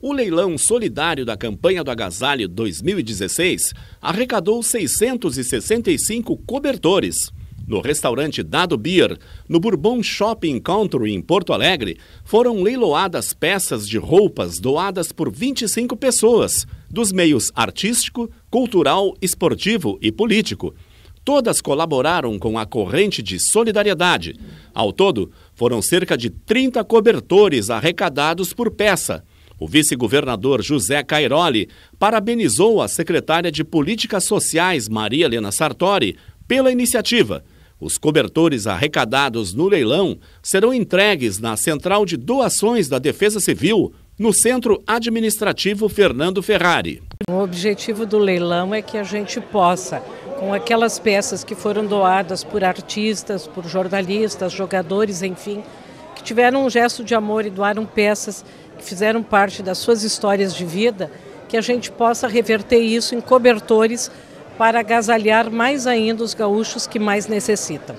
O leilão solidário da campanha do Agasalho 2016 arrecadou 665 cobertores. No restaurante Dado Beer, no Bourbon Shopping Country em Porto Alegre, foram leiloadas peças de roupas doadas por 25 pessoas, dos meios artístico, cultural, esportivo e político. Todas colaboraram com a corrente de solidariedade, ao todo, foram cerca de 30 cobertores arrecadados por peça. O vice-governador José Cairoli parabenizou a secretária de Políticas Sociais, Maria Helena Sartori, pela iniciativa. Os cobertores arrecadados no leilão serão entregues na Central de Doações da Defesa Civil, no Centro Administrativo Fernando Ferrari. O objetivo do leilão é que a gente possa, com aquelas peças que foram doadas por artistas, por jornalistas, jogadores, enfim, que tiveram um gesto de amor e doaram peças que fizeram parte das suas histórias de vida, que a gente possa reverter isso em cobertores para agasalhar mais ainda os gaúchos que mais necessitam.